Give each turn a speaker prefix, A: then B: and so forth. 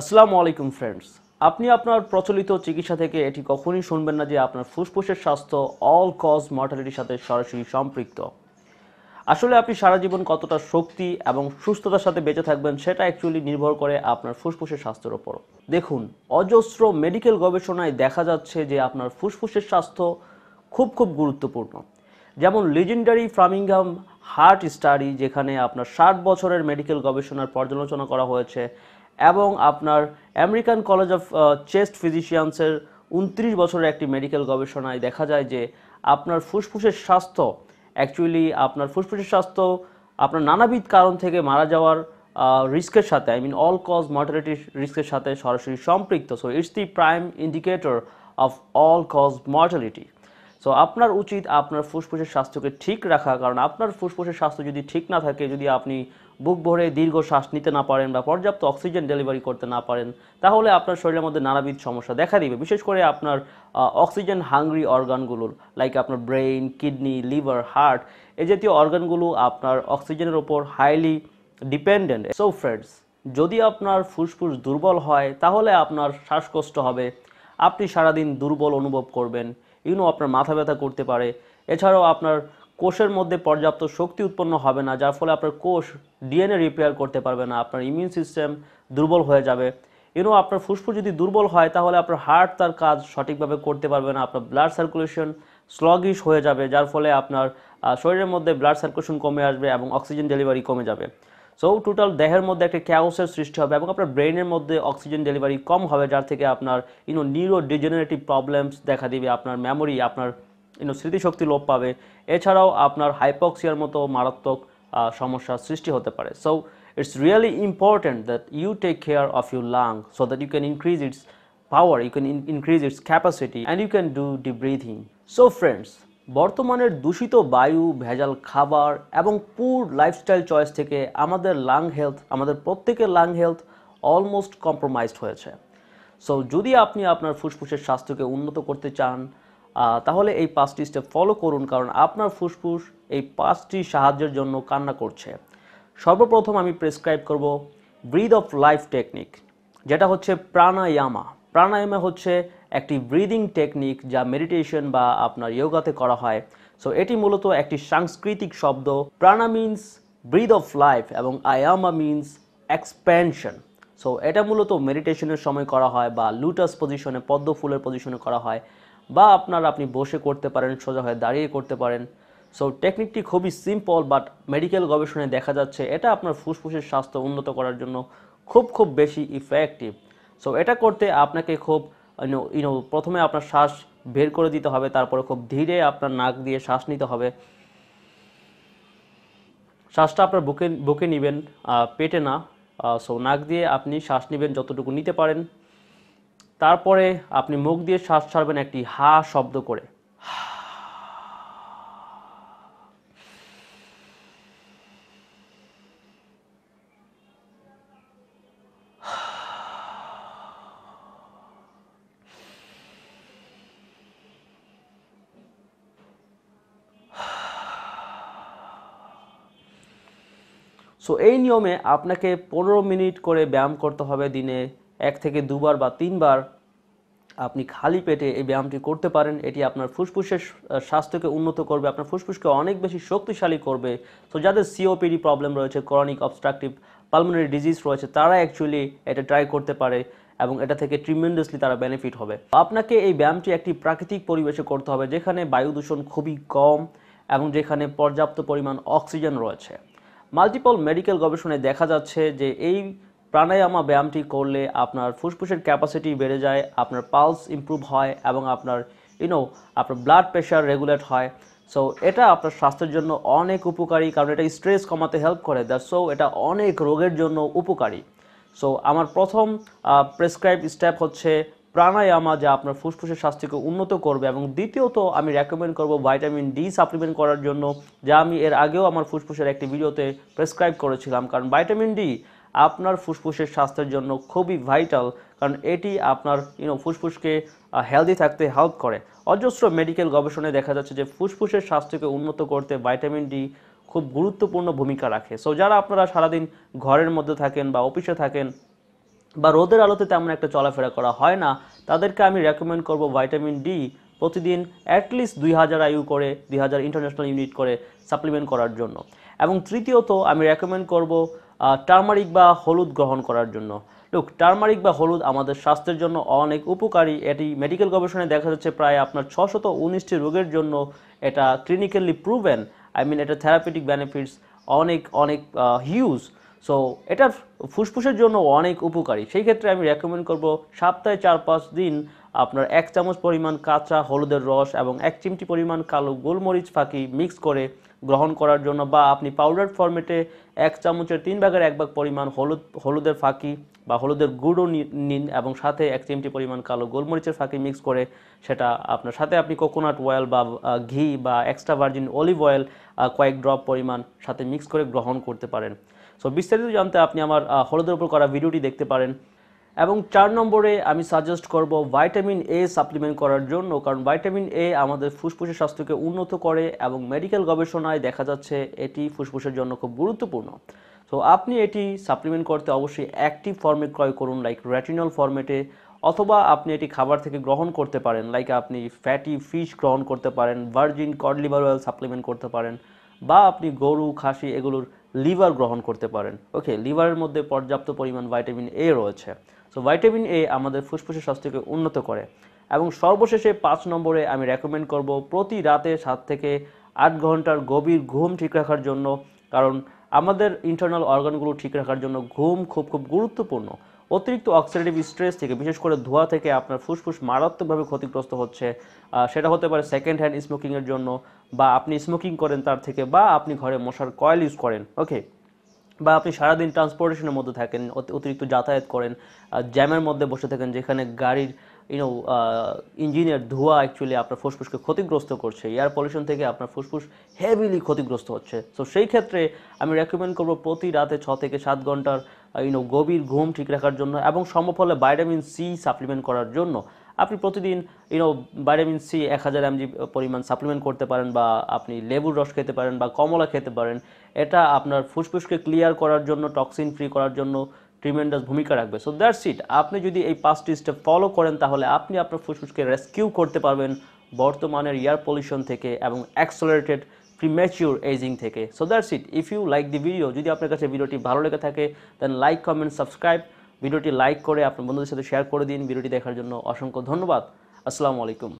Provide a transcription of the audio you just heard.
A: আসসালামু আলাইকুম ফ্রেন্ডস আপনি আপনার প্রচলিত চিকিৎসা থেকে এটি কখনই শুনবেন না যে আপনার ফুসফুসের স্বাস্থ্য অল কজ মর্টালিটির সাথে সরাসরি সম্পৃক্ত আসলে আপনি সারা জীবন কতটা শক্তি এবং সুস্থতার সাথে বেঁচে থাকবেন সেটা অ্যাকচুয়ালি নির্ভর করে আপনার ফুসফুসের স্বাস্থ্যের ওপর দেখুন অজস্র মেডিকেল গবেষণায় দেখা যাচ্ছে যে আপনার ফুসফুসের স্বাস্থ্য খুব খুব গুরুত্বপূর্ণ যেমন লিজেন্ডারি ফ্রামিংহাম হার্ট স্টাডি যেখানে আপনার ষাট বছরের মেডিকেল গবেষণার পর্যালোচনা করা হয়েছে এবং আপনার আমেরিকান কলেজ অফ চেস্ট ফিজিশিয়ানসের উনত্রিশ বছরের একটি মেডিকেল গবেষণায় দেখা যায় যে আপনার ফুসফুসের স্বাস্থ্য অ্যাকচুয়ালি আপনার ফুসফুসের স্বাস্থ্য আপনার নানাবিধ কারণ থেকে মারা যাওয়ার রিস্কের সাথে I mean all cause mortality রিস্কের সাথে সরাসরি সম্পৃক্ত so it's the prime indicator of all cause mortality so আপনার উচিত আপনার ফুসফুসের স্বাস্থ্যকে ঠিক রাখা কারণ আপনার ফুসফুসের স্বাস্থ্য যদি ঠিক না থাকে যদি আপনি বুক ভরে দীর্ঘ শ্বাস নিতে না পারেন বা পর্যাপ্ত অক্সিজেন ডেলিভারি করতে না পারেন তাহলে আপনার শরীরের মধ্যে নানাবিধ সমস্যা দেখা দিবে বিশেষ করে আপনার অক্সিজেন হাংরি অর্গানগুলোর লাইক আপনার ব্রেইন কিডনি লিভার হার্ট এ জাতীয় অর্গানগুলো আপনার অক্সিজেনের ওপর হাইলি ডিপেন্ডেন্ট সো ফ্রেন্ডস যদি আপনার ফুসফুস দুর্বল হয় তাহলে আপনার শ্বাসকষ্ট হবে আপনি সারাদিন দুর্বল অনুভব করবেন ইউনো আপনার মাথা ব্যথা করতে পারে এছাড়াও আপনার কোষের মধ্যে পর্যাপ্ত শক্তি উৎপন্ন হবে না যার ফলে আপনার কোষ ডিএনএ রিপেয়ার করতে পারবে না আপনার ইমিউন সিস্টেম দুর্বল হয়ে যাবে এরও আপনার ফুসফুস যদি দুর্বল হয় তাহলে আপনার হার্ট তার কাজ সঠিকভাবে করতে পারবে না আপনার ব্লাড সার্কুলেশন স্লগিশ হয়ে যাবে যার ফলে আপনার শরীরের মধ্যে ব্লাড সার্কুলেশন কমে আসবে এবং অক্সিজেন ডেলিভারি কমে যাবে সো টোটাল দেহের মধ্যে একটা ক্যাওসের সৃষ্টি হবে এবং আপনার ব্রেনের মধ্যে অক্সিজেন ডেলিভারি কম হবে যার থেকে আপনার ইউনো নিউরো ডিজেনারেটিভ প্রবলেমস দেখা দিবে আপনার মেমোরি আপনার স্মৃতিশক্তি লোপ পাবে এছাড়াও আপনার হাইপক্সিয়ার মতো মারাত্মক সমস্যার সৃষ্টি হতে পারে so it's really important that you take care of your lung so that you can increase its power you can increase its capacity and you can do the breathing so friends বর্তমানের দূষিত বায়ু ভেজাল খাবার এবং পুর lifestyle choice থেকে আমাদের lung health আমাদের প্রত্যেকের লাং হেলথ অলমোস্ট কম্প্রোমাইজড হয়েছে সো যদি আপনি আপনার ফুসফুসের স্বাস্থ্যকে উন্নত করতে চান তাহলে এই পাঁচটি স্টেপ ফলো করুন কারণ আপনার ফুসফুস এই পাঁচটি সাহায্যের জন্য কান্না করছে সর্বপ্রথম আমি প্রেসক্রাইব করব ব্রিদ অফ লাইফ টেকনিক যেটা হচ্ছে প্রাণায়ামা প্রাণায়ামা হচ্ছে একটি ব্রিদিং টেকনিক যা মেডিটেশন বা আপনার ইয়োগাতে করা হয় সো এটি মূলত একটি সাংস্কৃতিক শব্দ prana means breath of life এবং আয়ামা মিন্স এক্সপ্যানশন সো এটা মূলত মেডিটেশনের সময় করা হয় বা লুটাস পজিশনে পদ্ম ফুলের পজিশনে করা হয় বা আপনারা আপনি বসে করতে পারেন সোজা হয়ে দাঁড়িয়ে করতে পারেন সো টেকনিকটি খুবই সিম্পল বাট মেডিকেল গবেষণায় দেখা যাচ্ছে এটা আপনার ফুসফুসের স্বাস্থ্য উন্নত করার জন্য খুব খুব বেশি ইফেক্টিভ সো এটা করতে আপনাকে খুব ইউনো প্রথমে আপনার শ্বাস বের করে দিতে হবে তারপরে খুব ধীরে আপনার নাক দিয়ে শ্বাস নিতে হবে শ্বাসটা আপনার বুকে বুকে নেবেন পেটে না সো নাক দিয়ে আপনি শ্বাস নেবেন যতটুকু নিতে পারেন তারপরে আপনি মুখ দিয়ে শ্বাস ছাড়বেন একটি হা শব্দ করে সো এই নিয়মে আপনাকে পনেরো মিনিট করে ব্যায়াম করতে হবে দিনে এক থেকে দুবার বা তিনবার আপনি খালি পেটে এই ব্যায়ামটি করতে পারেন এটি আপনার ফুসফুসের স্বাস্থ্যকে উন্নত করবে আপনার ফুসফুসকে অনেক বেশি শক্তিশালী করবে তো যাদের সিওপিডি প্রবলেম রয়েছে ক্রনিক অবস্ট্রাকটিভ পালমোনারি ডিজিজ রয়েছে তারা অ্যাকচুয়ালি এটা ট্রাই করতে পারে এবং এটা থেকে ট্রিমেন্ডাসলি তারা বেনিফিট হবে আপনাকে এই ব্যায়ামটি একটি প্রাকৃতিক পরিবেশে করতে হবে যেখানে বায়ু দূষণ খুবই কম এবং যেখানে পর্যাপ্ত পরিমাণ অক্সিজেন রয়েছে মাল্টিপল মেডিকেল গবেষণায় দেখা যাচ্ছে যে এই প্রাণায়ামা ব্যায়ামটি করলে আপনার ফুসফুসের ক্যাপাসিটি বেড়ে যায় আপনার পালস ইম্প্রুভ হয় এবং আপনার ইউনো আপনার ব্লাড প্রেশার রেগুলেট হয় সো এটা আপনার স্বাস্থ্যের জন্য অনেক উপকারী কারণ এটা স্ট্রেস কমাতে হেল্প করে দ্যাট সো এটা অনেক রোগের জন্য উপকারী সো আমার প্রথম প্রেসক্রাইব স্টেপ হচ্ছে প্রাণায়ামা যা আপনার ফুসফুসের স্বাস্থ্যকে উন্নত করবে এবং দ্বিতীয়ত আমি রেকমেন্ড করব ভাইটামিন ডি সাপ্লিমেন্ট করার জন্য যা আমি এর আগেও আমার ফুসফুসের একটি ভিডিওতে প্রেসক্রাইব করেছিলাম কারণ ভাইটামিন ডি আপনার ফুসফুসের স্বাস্থ্যের জন্য খুবই ভাইটাল কারণ এটি আপনার ইউনো ফুসফুসকে হেলদি থাকতে হেল্প করে অজস্র মেডিকেল গবেষণায় দেখা যাচ্ছে যে ফুসফুসের স্বাস্থ্যকে উন্নত করতে ভাইটামিন ডি খুব গুরুত্বপূর্ণ ভূমিকা রাখে সো যারা আপনারা সারাদিন ঘরের মধ্যে থাকেন বা অফিসে থাকেন বা রোদের আলোতে তেমন একটা চলাফেরা করা হয় না তাদেরকে আমি রেকমেন্ড করব ভাইটামিন ডি প্রতিদিন অ্যাটলিস্ট দুই হাজার আইউ করে দুই হাজার ইন্টারন্যাশনাল ইউনিট করে সাপ্লিমেন্ট করার জন্য এবং তৃতীয়ত আমি রেকমেন্ড করব টার্মারিক বা হলুদ গ্রহণ করার জন্য লুক টার্মারিক বা হলুদ আমাদের স্বাস্থ্যের জন্য অনেক উপকারী এটি মেডিকেল গবেষণায় দেখা যাচ্ছে প্রায় আপনার ছশত উনিশটি রোগের জন্য এটা ক্লিনিক্যালি প্রুভেন আই মিন এটা থেরাপিউটিক বেনিফিটস অনেক অনেক হিউজ সো এটা ফুসফুসের জন্য অনেক উপকারী সেই ক্ষেত্রে আমি রেকমেন্ড করব সপ্তাহে চার পাঁচ দিন আপনার এক চামচ পরিমাণ কাঁচা হলুদের রস এবং এক চিমটি পরিমাণ কালো গোলমরিচ ফাঁকি মিক্স করে গ্রহণ করার জন্য বা আপনি পাউডার ফর্মেটে এক চামচের তিন ভাগের এক ভাগ পরিমাণ হলুদ হলুদের ফাঁকি বা হলুদের গুঁড়ো নিন এবং সাথে এক চিমটি পরিমাণ কালো গোলমরিচের ফাঁকি মিক্স করে সেটা আপনার সাথে আপনি কোকোনাট অয়েল বা ঘি বা এক্সট্রা ভার্জিন অলিভ অয়েল কয়েক ড্রপ পরিমাণ সাথে মিক্স করে গ্রহণ করতে পারেন সো বিস্তারিত জানতে আপনি আমার হলুদের উপর করা ভিডিওটি দেখতে পারেন এবং চার নম্বরে আমি সাজেস্ট করব ভাইটামিন এ সাপ্লিমেন্ট করার জন্য কারণ ভাইটামিন এ আমাদের ফুসফুসের স্বাস্থ্যকে উন্নত করে এবং মেডিকেল গবেষণায় দেখা যাচ্ছে এটি ফুসফুসের জন্য খুব গুরুত্বপূর্ণ তো আপনি এটি সাপ্লিমেন্ট করতে অবশ্যই অ্যাক্টিভ ফর্মে ক্রয় করুন লাইক র্যাটিনল ফর্মেটে অথবা আপনি এটি খাবার থেকে গ্রহণ করতে পারেন লাইক আপনি ফ্যাটি ফিশ গ্রহণ করতে পারেন ভার্জিন কডলিভার অয়েল সাপ্লিমেন্ট করতে পারেন বা আপনি গরু খাসি এগুলোর লিভার গ্রহণ করতে পারেন ওকে লিভারের মধ্যে পর্যাপ্ত পরিমাণ ভাইটামিন এ রয়েছে সো ভাইটামিন এ আমাদের ফুসফুসের স্বাস্থ্যকে উন্নত করে এবং সর্বশেষে পাঁচ নম্বরে আমি রেকমেন্ড করব প্রতি রাতে সাত থেকে আট ঘন্টার গভীর ঘুম ঠিক রাখার জন্য কারণ আমাদের ইন্টারনাল অর্গানগুলো ঠিক রাখার জন্য ঘুম খুব খুব গুরুত্বপূর্ণ অতিরিক্ত অক্সিডেটিভ স্ট্রেস থেকে বিশেষ করে ধোঁয়া থেকে আপনার ফুসফুস মারাত্মকভাবে ক্ষতিগ্রস্ত হচ্ছে সেটা হতে পারে সেকেন্ড হ্যান্ড স্মোকিংয়ের জন্য বা আপনি স্মোকিং করেন তার থেকে বা আপনি ঘরে মশার কয়েল ইউজ করেন ওকে বা আপনি সারাদিন ট্রান্সপোর্টেশনের মধ্যে থাকেন অতিরিক্ত যাতায়াত করেন জ্যামের মধ্যে বসে থাকেন যেখানে গাড়ির ইউনো ইঞ্জিনিয়ার uh, ধোঁয়া অ্যাকচুয়ালি আপনার ফুসফুসকে ক্ষতিগ্রস্ত করছে এয়ার পলিউশন থেকে আপনার ফুসফুস হেভিলি ক্ষতিগ্রস্ত হচ্ছে সো সেই ক্ষেত্রে আমি রেকমেন্ড করব প্রতি রাতে ছ থেকে সাত ঘন্টার ইউনো uh, গভীর ঘুম ঠিক রাখার জন্য এবং সমফলে ভাইটামিন সি সাপ্লিমেন্ট করার জন্য আপনি প্রতিদিন ইউনো ভাইটামিন সি এক হাজার এমজি পরিমাণ সাপ্লিমেন্ট করতে পারেন বা আপনি লেবুর রস খেতে পারেন বা কমলা খেতে পারেন এটা আপনার ফুসফুসকে ক্লিয়ার করার জন্য টক্সিন ফ্রি করার জন্য ট্রিমেন্ডাস ভূমিকা রাখবে সো দ্যাটস ইট আপনি যদি এই পাঁচটি স্টেপ ফলো করেন তাহলে আপনি আপনার ফুসফুসকে রেস্কিউ করতে পারবেন বর্তমানের এয়ার পলিউশন থেকে এবং অ্যাক্সোলারেটেড প্রিম্যাচিওর এজিং থেকে so that's it if you like the video যদি আপনার কাছে ভিডিওটি ভালো লেগে থাকে দেন লাইক কমেন্ট সাবস্ক্রাইব ভিডিওটি লাইক করে আপনার বন্ধুদের সাথে শেয়ার করে দিন ভিডিওটি দেখার জন্য অসংখ্য ধন্যবাদ আসসালামু আলাইকুম